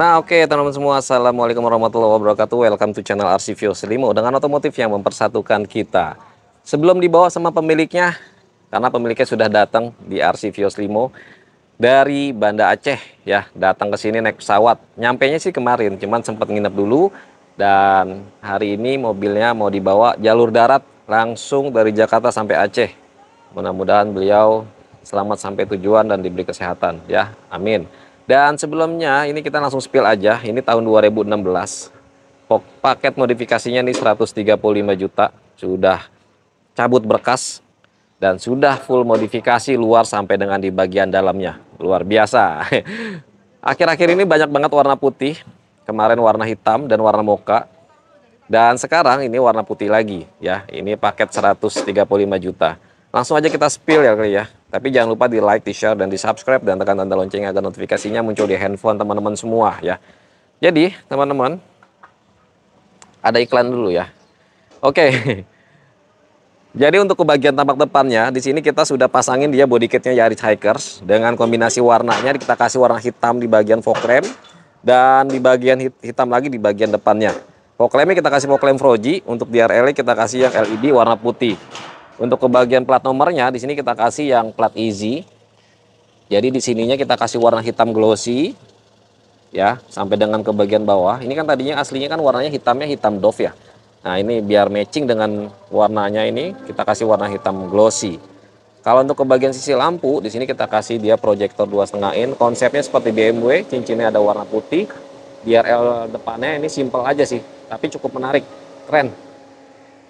Nah oke okay, teman-teman semua Assalamualaikum warahmatullahi wabarakatuh Welcome to channel RC Vios Selimo Dengan otomotif yang mempersatukan kita Sebelum dibawa sama pemiliknya Karena pemiliknya sudah datang di RC Vios Selimo Dari Banda Aceh ya Datang ke sini naik pesawat Nyampenya sih kemarin Cuman sempat nginep dulu Dan hari ini mobilnya mau dibawa jalur darat Langsung dari Jakarta sampai Aceh Mudah-mudahan beliau selamat sampai tujuan dan diberi kesehatan ya Amin dan sebelumnya ini kita langsung spill aja. Ini tahun 2016. Paket modifikasinya nih 135 juta. Sudah cabut berkas dan sudah full modifikasi luar sampai dengan di bagian dalamnya. Luar biasa. Akhir-akhir ini banyak banget warna putih. Kemarin warna hitam dan warna moka. Dan sekarang ini warna putih lagi ya. Ini paket 135 juta. Langsung aja kita spill ya kali ya. Tapi jangan lupa di like, di share, dan di subscribe dan tekan tanda lonceng agar notifikasinya muncul di handphone teman-teman semua ya. Jadi teman-teman ada iklan dulu ya. Oke. Jadi untuk ke bagian tampak depannya, di sini kita sudah pasangin dia body kitnya Yaris Hikers dengan kombinasi warnanya kita kasih warna hitam di bagian fog lamp dan di bagian hitam lagi di bagian depannya. Fog lampnya kita kasih fog lamp Froji, untuk DRL e, kita kasih yang LED warna putih. Untuk kebagian plat nomornya di sini kita kasih yang plat easy. Jadi di sininya kita kasih warna hitam glossy ya sampai dengan ke bagian bawah. Ini kan tadinya aslinya kan warnanya hitamnya hitam doff ya. Nah ini biar matching dengan warnanya ini kita kasih warna hitam glossy. Kalau untuk ke bagian sisi lampu, di sini kita kasih dia proyektor 2,5 in. Konsepnya seperti BMW, cincinnya ada warna putih. Biar L depannya ini simple aja sih, tapi cukup menarik, keren.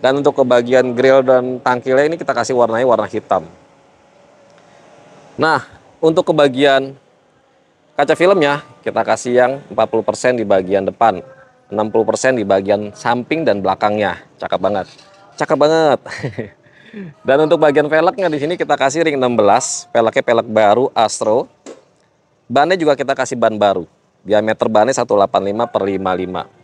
Dan untuk ke bagian grill dan tangkilnya ini kita kasih warnanya warna hitam. Nah, untuk ke bagian kaca filmnya, kita kasih yang 40% di bagian depan, 60% di bagian samping dan belakangnya. Cakep banget. Cakep banget. Dan untuk bagian velgnya di sini kita kasih ring 16, velgnya velg baru Astro. Bannya juga kita kasih ban baru. Diameter bannya 185 per 55.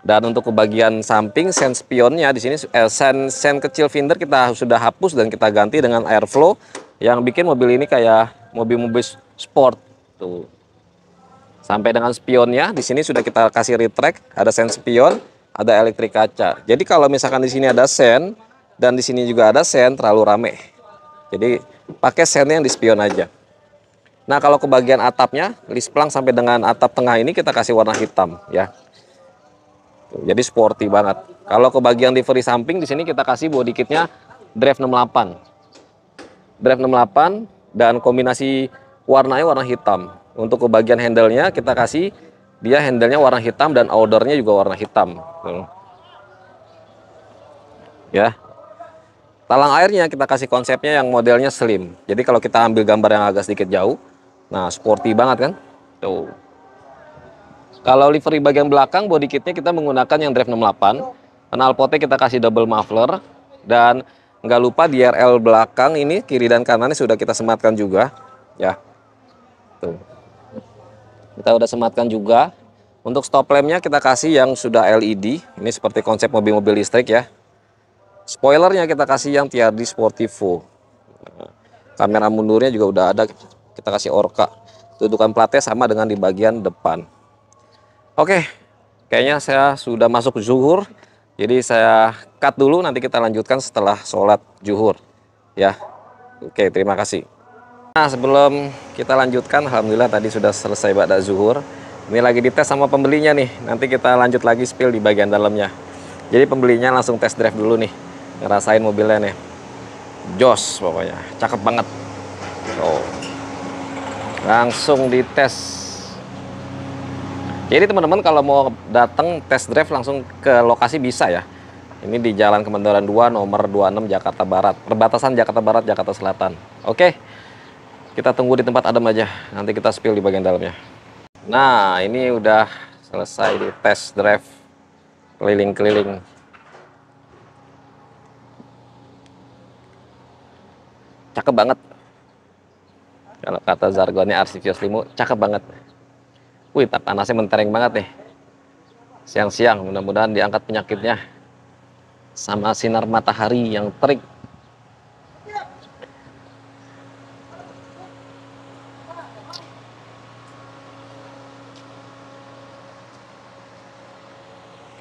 Dan untuk ke bagian samping sen spionnya di sini eh, sen sen kecil finder kita sudah hapus dan kita ganti dengan airflow yang bikin mobil ini kayak mobil-mobil sport tuh. Sampai dengan spionnya di sini sudah kita kasih retract, ada sen spion, ada elektrik kaca. Jadi kalau misalkan di sini ada sen dan di sini juga ada sen terlalu rame. Jadi pakai sen yang di spion aja. Nah, kalau ke bagian atapnya, plank sampai dengan atap tengah ini kita kasih warna hitam ya. Gitu. jadi sporty banget. Kalau ke bagian livery samping di sini kita kasih body kitnya Drive 68. Drive 68 dan kombinasi warnanya warna hitam. Untuk ke bagian handlenya kita kasih dia handlenya warna hitam dan ordernya juga warna hitam. Tuh. Ya, Talang airnya kita kasih konsepnya yang modelnya slim. Jadi kalau kita ambil gambar yang agak sedikit jauh, nah sporty banget kan? Tuh. Kalau livery bagian belakang body kitnya kita menggunakan yang drive 68. Penalpotnya kita kasih double muffler dan nggak lupa DRL belakang ini kiri dan kanannya sudah kita sematkan juga ya. Tuh. Kita udah sematkan juga. Untuk stop lampnya kita kasih yang sudah LED. Ini seperti konsep mobil-mobil listrik ya. Spoilernya kita kasih yang TRD Sportivo. Kamera mundurnya juga udah ada. Kita kasih Orca. Tutupan platnya sama dengan di bagian depan. Oke, kayaknya saya sudah masuk zuhur. Jadi saya cut dulu, nanti kita lanjutkan setelah sholat zuhur. Ya, oke terima kasih. Nah sebelum kita lanjutkan, Alhamdulillah tadi sudah selesai bakda zuhur. Ini lagi dites sama pembelinya nih, nanti kita lanjut lagi spill di bagian dalamnya. Jadi pembelinya langsung test drive dulu nih, ngerasain mobilnya nih. Jos pokoknya, cakep banget. Oh. Langsung dites jadi teman-teman kalau mau datang test drive langsung ke lokasi bisa ya. Ini di Jalan Kemendoran 2 nomor 26 Jakarta Barat. Perbatasan Jakarta Barat Jakarta Selatan. Oke. Kita tunggu di tempat adem aja. Nanti kita spill di bagian dalamnya. Nah, ini udah selesai di test drive keliling-keliling. Cakep banget. Kalau kata zargonnya Arsivios Limu, cakep banget. Wih, panasnya mentereng banget nih. Siang-siang, mudah-mudahan diangkat penyakitnya. Sama sinar matahari yang terik.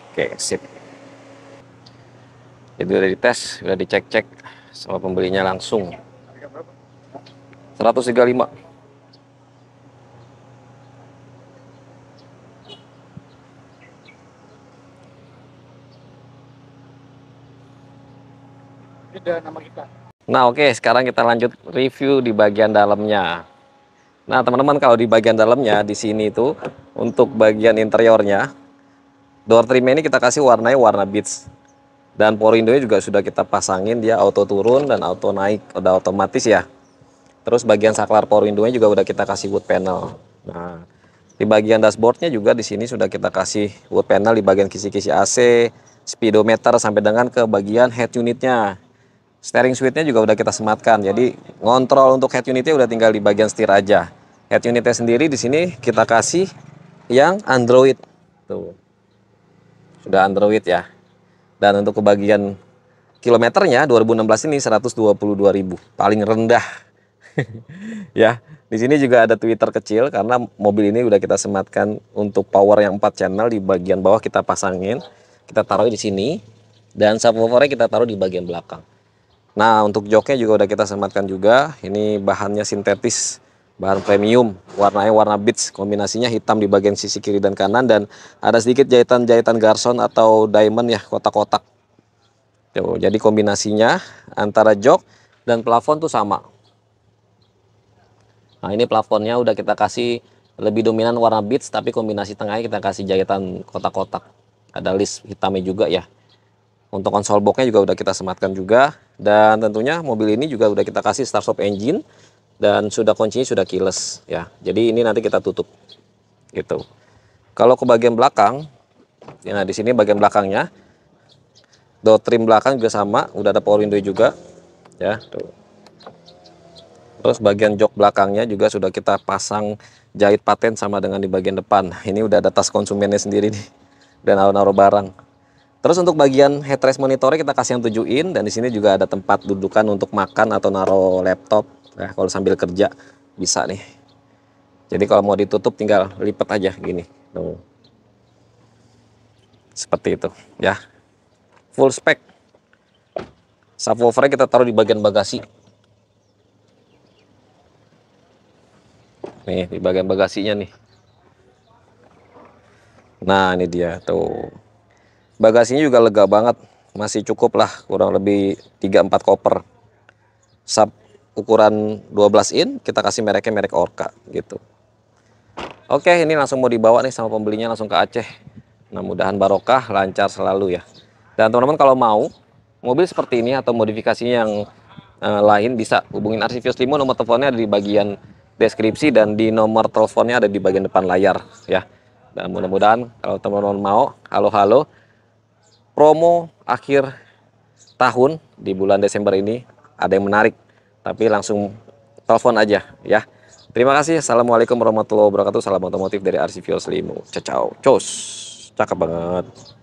Oke, sip. Itu udah dites, udah dicek-cek sama pembelinya langsung. 135. beda nama kita. Nah oke, okay, sekarang kita lanjut review di bagian dalamnya. Nah teman-teman kalau di bagian dalamnya di sini itu untuk bagian interiornya door trim ini kita kasih warnanya warna beach. dan power window juga sudah kita pasangin dia auto turun dan auto naik udah otomatis ya terus bagian saklar power window-nya juga udah kita kasih wood panel nah di bagian dashboardnya juga di sini sudah kita kasih wood panel di bagian kisi-kisi AC speedometer sampai dengan ke bagian head unitnya steering switchnya juga udah kita sematkan. Jadi ngontrol untuk head unitnya udah tinggal di bagian setir aja. Head unitnya sendiri di sini kita kasih yang Android. Tuh. Sudah Android ya. Dan untuk ke bagian kilometernya 2016 ini 122.000, paling rendah. ya, di sini juga ada tweeter kecil karena mobil ini udah kita sematkan untuk power yang 4 channel di bagian bawah kita pasangin, kita taruh di sini dan subwoofernya kita taruh di bagian belakang. Nah untuk joknya juga udah kita sematkan juga. Ini bahannya sintetis, bahan premium. Warnanya warna beige, kombinasinya hitam di bagian sisi kiri dan kanan dan ada sedikit jahitan-jahitan garson atau diamond ya kotak-kotak. jadi kombinasinya antara jok dan plafon tuh sama. Nah ini plafonnya udah kita kasih lebih dominan warna beige tapi kombinasi tengahnya kita kasih jahitan kotak-kotak. Ada list hitamnya juga ya. Untuk konsol boxnya juga udah kita sematkan juga. Dan tentunya mobil ini juga sudah kita kasih start stop engine dan sudah kuncinya sudah keyless ya. Jadi ini nanti kita tutup. Gitu. Kalau ke bagian belakang, ya nah di sini bagian belakangnya door trim belakang juga sama, udah ada power window juga ya. Tuh. Terus bagian jok belakangnya juga sudah kita pasang jahit paten sama dengan di bagian depan. Ini udah ada tas konsumennya sendiri nih. Dan naruh-naruh barang. Terus untuk bagian headrest monitor kita kasih yang tujuin dan di sini juga ada tempat dudukan untuk makan atau naro laptop. Nah, kalau sambil kerja bisa nih. Jadi kalau mau ditutup tinggal lipat aja gini. Tuh. Seperti itu ya. Full spec. Subwoofer kita taruh di bagian bagasi. Nih, di bagian bagasinya nih. Nah, ini dia tuh bagasinya juga lega banget masih cukup lah kurang lebih 3-4 koper sub ukuran 12 in kita kasih mereknya merek Orca gitu oke ini langsung mau dibawa nih sama pembelinya langsung ke Aceh nah mudahan barokah lancar selalu ya dan teman-teman kalau mau mobil seperti ini atau modifikasinya yang eh, lain bisa hubungin Arsivius Limo nomor teleponnya ada di bagian deskripsi dan di nomor teleponnya ada di bagian depan layar ya dan mudah-mudahan kalau teman-teman mau halo-halo promo akhir tahun di bulan Desember ini ada yang menarik. Tapi langsung telepon aja ya. Terima kasih. Assalamualaikum warahmatullahi wabarakatuh. Salam otomotif dari RC Slimu. Ciao, ciao. Cakep banget.